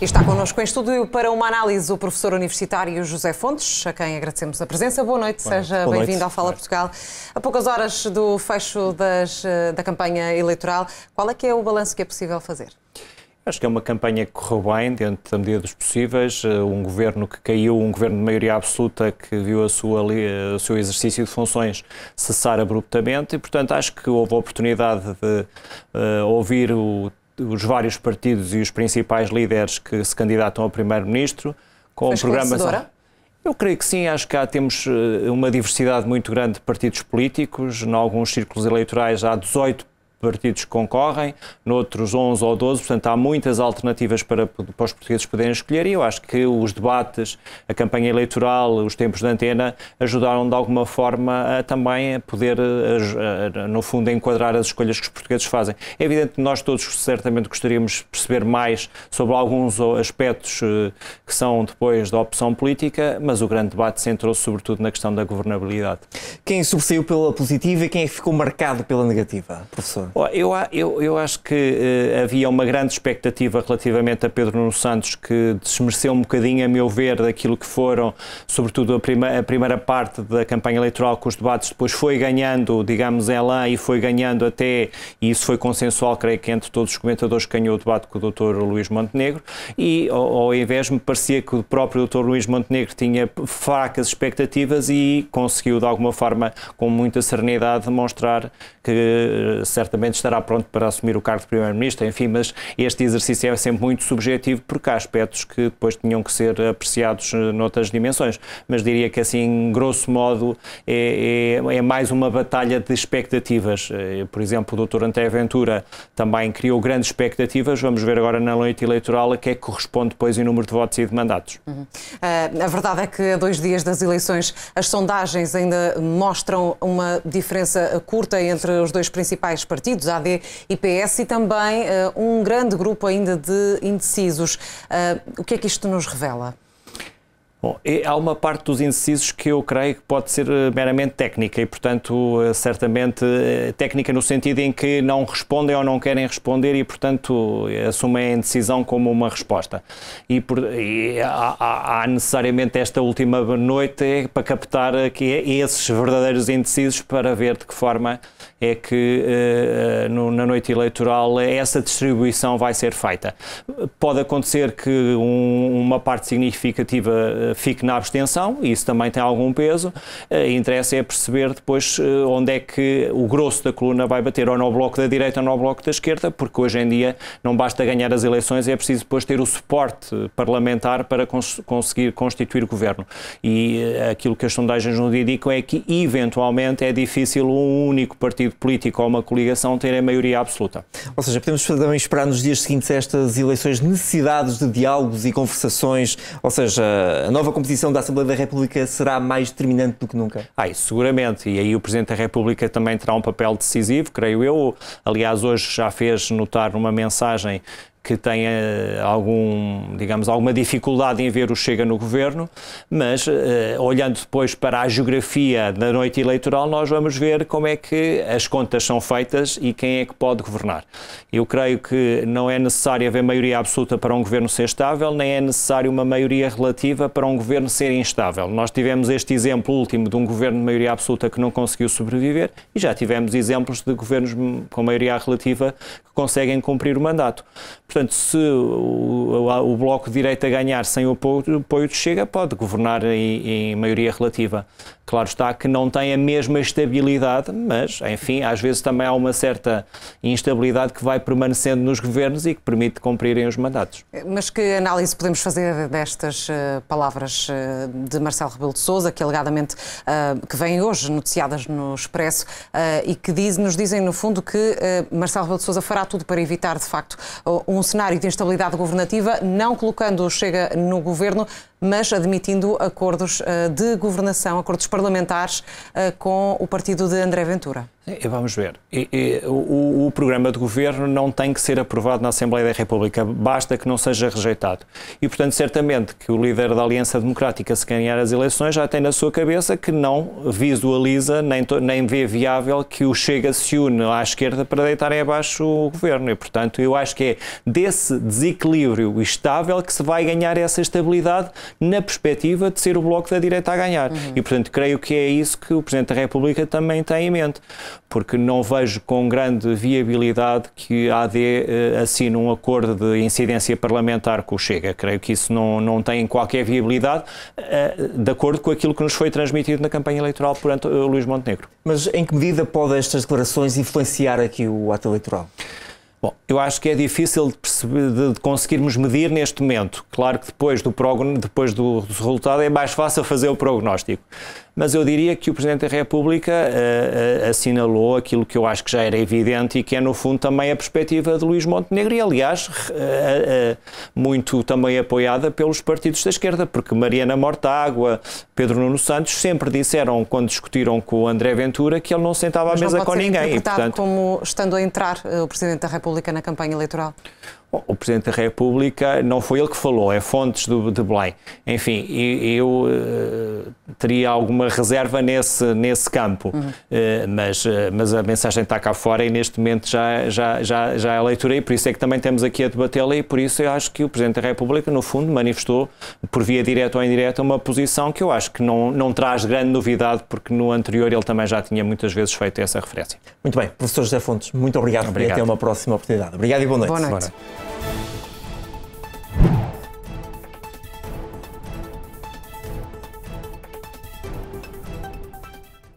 E está connosco em estúdio para uma análise o professor universitário José Fontes, a quem agradecemos a presença. Boa noite, Boa seja bem-vindo ao Fala Portugal. A poucas horas do fecho das, eh, da campanha eleitoral, qual é que é o balanço que é possível fazer? Acho que é uma campanha que correu bem, dentro da medida dos possíveis. Eh, um governo que caiu, um governo de maioria absoluta que viu a sua, eh, o seu exercício de funções cessar abruptamente e, portanto, acho que houve a oportunidade de uh, ouvir o os vários partidos e os principais líderes que se candidatam a primeiro-ministro, com Fez Eu creio que sim, acho que há, temos eh, uma diversidade muito grande de partidos políticos. Em alguns círculos eleitorais há 18 partidos que concorrem, noutros 11 ou 12, portanto há muitas alternativas para, para os portugueses poderem escolher e eu acho que os debates, a campanha eleitoral, os tempos de antena ajudaram de alguma forma a, também a poder, a, eh, a, eh, no fundo, enquadrar as escolhas que os portugueses fazem. É evidente que nós todos certamente gostaríamos de perceber mais sobre alguns aspectos eh, que são depois da opção política, mas o grande debate centrou-se sobretudo na questão da governabilidade. Quem sobressaiu pela positiva e quem é ficou marcado pela negativa, professor? Oh, eu, eu, eu acho que uh, havia uma grande expectativa relativamente a Pedro Nuno Santos que desmereceu um bocadinho, a meu ver, daquilo que foram, sobretudo a, prima, a primeira parte da campanha eleitoral com os debates, depois foi ganhando, digamos, ela e foi ganhando até, e isso foi consensual, creio que entre todos os comentadores que ganhou o debate com o Dr. Luís Montenegro, e ao, ao invés me parecia que o próprio Dr. Luís Montenegro tinha fracas expectativas e conseguiu, de alguma forma, com muita serenidade, demonstrar que eh, certamente estará pronto para assumir o cargo de Primeiro-Ministro, enfim, mas este exercício é sempre muito subjetivo porque há aspectos que depois tinham que ser apreciados eh, noutras dimensões. Mas diria que, assim, grosso modo, é, é, é mais uma batalha de expectativas. Eh, por exemplo, o doutor Anté Ventura também criou grandes expectativas, vamos ver agora na noite eleitoral a que é que corresponde depois em número de votos e de mandatos. Uhum. Uh, a verdade é que a dois dias das eleições as sondagens ainda mostram uma diferença curta entre os dois principais partidos partidos, AD e PS, e também eh, um grande grupo ainda de indecisos. Eh, o que é que isto nos revela? Bom, há uma parte dos indecisos que eu creio que pode ser eh, meramente técnica e, portanto, eh, certamente eh, técnica no sentido em que não respondem ou não querem responder e, portanto, assumem a indecisão como uma resposta. E, por, e há, há, necessariamente esta última noite é para captar aqui esses verdadeiros indecisos para ver de que forma é que na noite eleitoral essa distribuição vai ser feita. Pode acontecer que uma parte significativa fique na abstenção, isso também tem algum peso. Uh, interessa é perceber depois eh, onde é que o grosso da coluna vai bater, ou no bloco da direita ou no bloco da esquerda, porque hoje em dia não basta ganhar as eleições, é preciso depois ter o suporte parlamentar para cons conseguir constituir governo. E eh, aquilo que as sondagens nos indicam é que, eventualmente, é difícil um único partido político ou uma coligação terem maioria absoluta. Ou seja, podemos também esperar nos dias seguintes estas eleições necessidades de diálogos e conversações, ou seja, a nova nova composição da Assembleia da República será mais determinante do que nunca? Ai, seguramente. E aí o Presidente da República também terá um papel decisivo, creio eu. Aliás, hoje já fez notar numa mensagem que tenha algum, digamos, alguma dificuldade em ver o Chega no governo, mas eh, olhando depois para a geografia da noite eleitoral, nós vamos ver como é que as contas são feitas e quem é que pode governar. Eu creio que não é necessário haver maioria absoluta para um governo ser estável, nem é necessário uma maioria relativa para um governo ser instável. Nós tivemos este exemplo último de um governo de maioria absoluta que não conseguiu sobreviver e já tivemos exemplos de governos com maioria relativa que conseguem cumprir o mandato Portanto, se o, o Bloco de Direita ganhar sem o apoio de Chega, pode governar em, em, maioria relativa. Claro está que não tem a mesma estabilidade, mas, enfim, às vezes também há uma certa instabilidade que vai permanecendo nos governos e que permite cumprirem os mandatos. Mas que análise podemos fazer destas uh, palavras uh, de Marcelo Rebelo de Sousa, que alegadamente uh, que vêm hoje noticiadas no Expresso e que diz, nos dizem, no fundo, que Marcelo Rebelo de Sousa fará tudo para evitar, de facto, um cenário de instabilidade governativa, não colocando o Chega no governo, mas admitindo acordos eh, de governação, acordos parlamentares eh, com o partido de André Ventura. Vamos ver. o, programa de governo não tem que ser aprovado na Assembleia da República, basta que não seja rejeitado. E, portanto, certamente que o líder da Aliança Democrática, se ganhar as eleições, já tem na sua cabeça que não visualiza nem, nem vê viável que o Chega se une à esquerda para deitarem abaixo o governo. E, portanto, eu acho que é desse desequilíbrio estável que se vai ganhar essa estabilidade na perspectiva de ser o bloco da direita a ganhar. Uhum. E, portanto, creio que é isso que o Presidente da República também tem em mente, porque não vejo com grande viabilidade que a AD uh, assine um acordo de incidência parlamentar com o Chega. Creio que isso não, não tem qualquer viabilidade, uh, de acordo com aquilo que nos foi transmitido na campanha eleitoral por Anto, uh, Luís Montenegro. Mas em que medida podem estas declarações influenciar aqui o ato eleitoral? Bom, eu acho que é difícil de, perceber, de, conseguirmos medir neste momento. Claro que depois do, depois do resultado é mais fácil fazer o prognóstico. Mas eu diria que o Presidente da República uh, uh, assinalou aquilo que eu acho que já era evidente e que é, no fundo, também a perspectiva de Luís Montenegro e, aliás, uh, muito também apoiada pelos partidos da esquerda, porque Mariana Mortágua, Pedro Nuno Santos sempre disseram, quando discutiram com o André Ventura, que ele não sentava à mesa com ninguém. E, portanto, como estando a entrar o Presidente da República República na campanha eleitoral? o Presidente da República, não foi ele que falou, é fontes do, de Belém. Enfim, eu, eu eh, teria alguma reserva nesse, nesse campo, uhum. Eh, mas, eh, mas a mensagem está cá fora e neste momento já, já, já, já a leitura e por isso é que também temos aqui a debatê-la e por isso eu acho que o Presidente da República, no fundo, manifestou, por via direta ou indireta, uma posição que eu acho que não, não traz grande novidade, porque no anterior ele também já tinha muitas vezes feito essa referência. Muito bem, professor José Fontes, muito obrigado, obrigado. e até uma próxima oportunidade. Obrigado e boa noite. Boa noite. Boa noite. Bye.